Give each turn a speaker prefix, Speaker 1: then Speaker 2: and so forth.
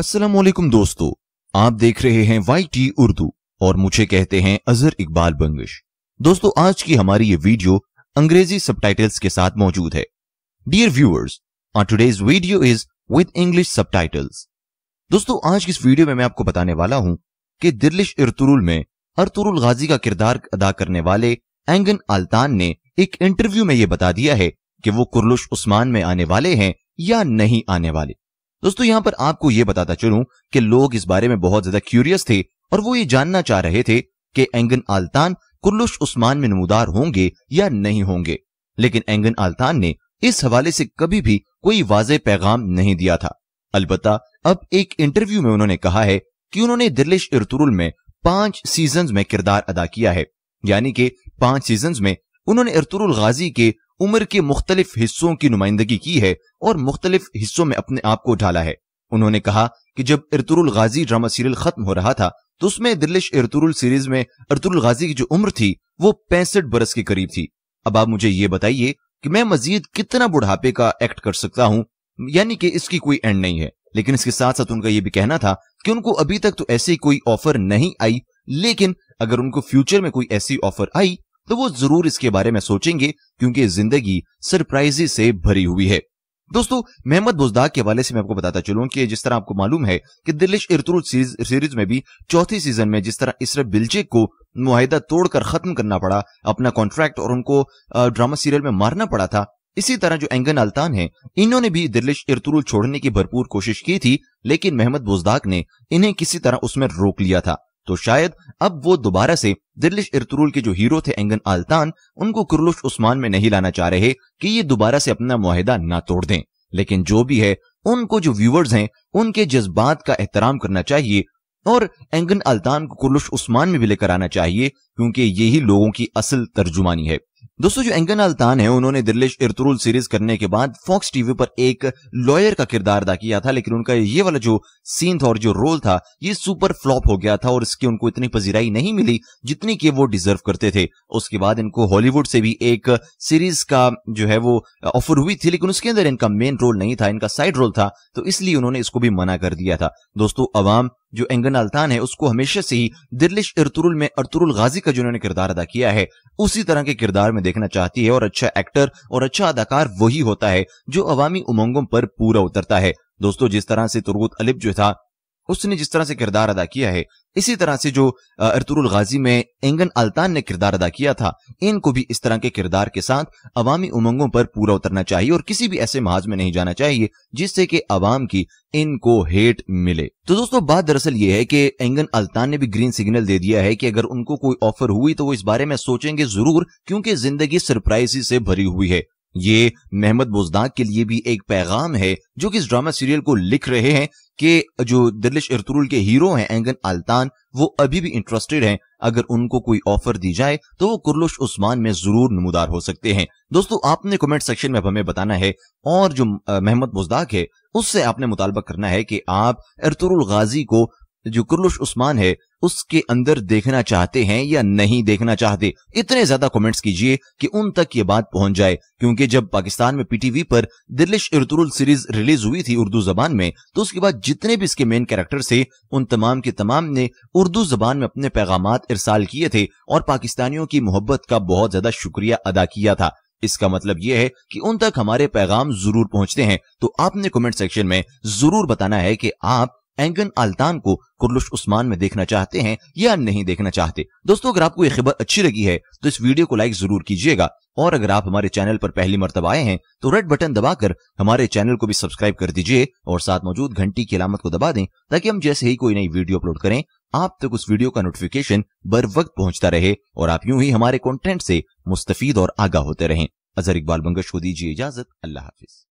Speaker 1: असलम दोस्तों आप देख रहे हैं वाई टी उर्दू और मुझे कहते हैं अजहर इकबाल बंगश दोस्तों आज की हमारी ये वीडियो अंग्रेजी सब के साथ मौजूद है dear viewers on today's video is with English सब दोस्तों आज की इस वीडियो में मैं आपको बताने वाला हूं कि दिलिश इरतुरुल में अरतुरुल गाजी का किरदार अदा करने वाले एंगन अल्तान ने एक इंटरव्यू में यह बता दिया है कि वो कुरलुश उस्मान में आने वाले हैं या नहीं आने वाले दोस्तों यहां पर आपको ये बताता चलूं कि लोग इस बारे में बहुत ज्यादा क्यूरियस थे और वो ये जानना चाह रहे थे कि एंगन आलतान कुल्लुश उस्मान में नमूदार होंगे या नहीं होंगे लेकिन एंगन आलतान ने इस हवाले से कभी भी कोई वाज पैगाम नहीं दिया था अलबत्ता अब एक इंटरव्यू में उन्होंने कहा है कि उन्होंने दिलिश इरतुरुल में पांच सीजन में किरदार अदा किया है यानी कि पांच सीजन में उन्होंने इरतुरुल गाजी के उम्र के मुख्तलिफ हिस्सों की नुमाइंदगी की है और मुख्तलिफ हिस्सों में अपने आप को ढाला है उन्होंने कहा कि जब इरतुरुल गाजी ड्रामा सीरियल खत्म हो रहा था तो उसमें दिलिश इरतुरुल सीरीज में इरतुरुल गाजी की जो उम्र थी वो पैंसठ बरस के करीब थी अब आप मुझे ये बताइए कि मैं मजीद कितना बुढ़ापे का एक्ट कर सकता हूँ यानी कि इसकी कोई एंड नहीं है लेकिन इसके साथ साथ उनका यह भी कहना था कि उनको अभी तक तो ऐसी कोई ऑफर नहीं आई लेकिन अगर उनको फ्यूचर में कोई ऐसी ऑफर आई तो वो जरूर इसके बारे में सोचेंगे क्योंकि जिंदगी सरप्राइजी से भरी हुई है दोस्तों मेहमद बुजदाक के हवाले से मैं आपको बताता चलूं कि जिस तरह आपको मालूम है कि दिल्लिश इरतुरुज सीरीज, सीरीज में भी चौथी सीजन में जिस तरह इसरा बिल्चे को मुहिदा तोड़कर खत्म करना पड़ा अपना कॉन्ट्रैक्ट और उनको ड्रामा सीरियल में मारना पड़ा था इसी तरह जो एंगन अल्तान है इन्होंने भी दिल्लिश इरतुरुल छोड़ने की भरपूर कोशिश की थी लेकिन मेहमद बुजदाक ने इन्हें किसी तरह उसमें रोक लिया था तो शायद अब वो दोबारा से दिल्लिश इरतुरुल के जो हीरो थे एंगन आलतान उनको कुरलुश उस्मान में नहीं लाना चाह रहे कि ये दोबारा से अपना माहिदा ना तोड़ दें लेकिन जो भी है उनको जो व्यूवर्स हैं उनके जज्बात का एहतराम करना चाहिए और एंगन अल्तान को कुरलुश उस्मान में भी लेकर आना चाहिए क्योंकि यही लोगों की असल तर्जुमानी है दोस्तों जो एंगन अल्तान है उन्होंने दिल्लिश इरतुरुल सीरीज करने के बाद फॉक्स टीवी पर एक लॉयर का किरदार अदा किया था लेकिन उनका ये वाला जो सीन था और जो रोल था ये सुपर फ्लॉप हो गया था और इसकी उनको इतनी पजीराई नहीं मिली जितनी कि वो डिजर्व करते थे उसके बाद इनको हॉलीवुड से भी एक सीरीज का जो है वो ऑफर हुई थी लेकिन उसके अंदर इनका मेन रोल नहीं था इनका साइड रोल था तो इसलिए उन्होंने इसको भी मना कर दिया था दोस्तों अवाम जो एंगन अल्तान है उसको हमेशा से ही दिलिश अरतुरुल में अरतुरुल गाजी का जिन्होंने किरदार अदा किया है उसी तरह के किरदार में देखना चाहती है और अच्छा एक्टर और अच्छा अदाकार वही होता है जो अवामी उमंगों पर पूरा उतरता है दोस्तों जिस तरह से तुरगुत अलिब जो था उसने जिस तरह से किरदार अदा किया है इसी तरह से जो अरतुल गाजी में एंगन अल्तान ने किरदार अदा किया था इनको भी इस तरह के किरदार के साथ अवामी उमंगों पर पूरा उतरना चाहिए और किसी भी ऐसे महाज में नहीं जाना चाहिए जिससे कि अवाम की इनको हेट मिले तो दोस्तों बात दरअसल ये है कि एंगन अल्तान ने भी ग्रीन सिग्नल दे दिया है कि अगर उनको कोई ऑफर हुई तो वो इस बारे में सोचेंगे जरूर क्योंकि जिंदगी सरप्राइजी से भरी हुई है ये मेहमद बोजदाक के लिए भी एक पैगाम है जो कि इस ड्रामा सीरियल को लिख रहे हैं कि जो दिलिश इरतुल के हीरो हैं एंगन अल्तान वो अभी भी इंटरेस्टेड हैं अगर उनको कोई ऑफर दी जाए तो वो कुरलुश उस्मान में जरूर नमदार हो सकते हैं दोस्तों आपने कमेंट सेक्शन में हमें बताना है और जो मोहम्मद मुजदाक है उससे आपने मुतालबा करना है कि आप इरतुल गाजी को जो कुरलुश उस्मान है उसके अंदर देखना चाहते हैं या नहीं देखना चाहते इतने ज्यादा कमेंट्स कीजिए कि उन तक ये बात पहुंच जाए क्योंकि जब पाकिस्तान में पीटीवी पर दिलिश इरतुरुल सीरीज रिलीज हुई थी उर्दू जबान में तो उसके बाद जितने भी इसके मेन कैरेक्टर थे उन तमाम के तमाम ने उर्दू जबान में अपने पैगाम इरसाल किए थे और पाकिस्तानियों की मोहब्बत का बहुत ज्यादा शुक्रिया अदा किया था इसका मतलब ये है कि उन तक हमारे पैगाम जरूर पहुंचते हैं तो आपने कमेंट सेक्शन में जरूर बताना है कि आप एंगन अल्तान को कुरलुश उस्मान में देखना चाहते हैं या नहीं देखना चाहते दोस्तों अगर आपको ये खबर अच्छी लगी है तो इस वीडियो को लाइक जरूर कीजिएगा और अगर आप हमारे चैनल पर पहली मरतब आए हैं तो रेड बटन दबाकर हमारे चैनल को भी सब्सक्राइब कर दीजिए और साथ मौजूद घंटी की अलामत को दबा दें ताकि हम जैसे ही कोई नई वीडियो अपलोड करें आप तक उस वीडियो का नोटिफिकेशन बर वक्त पहुंचता रहे और आप यूं ही हमारे कंटेंट से मुस्तफ और आगाह होते रहें अजहर इकबाल बंगश को दीजिए इजाजत अल्लाह हाफिज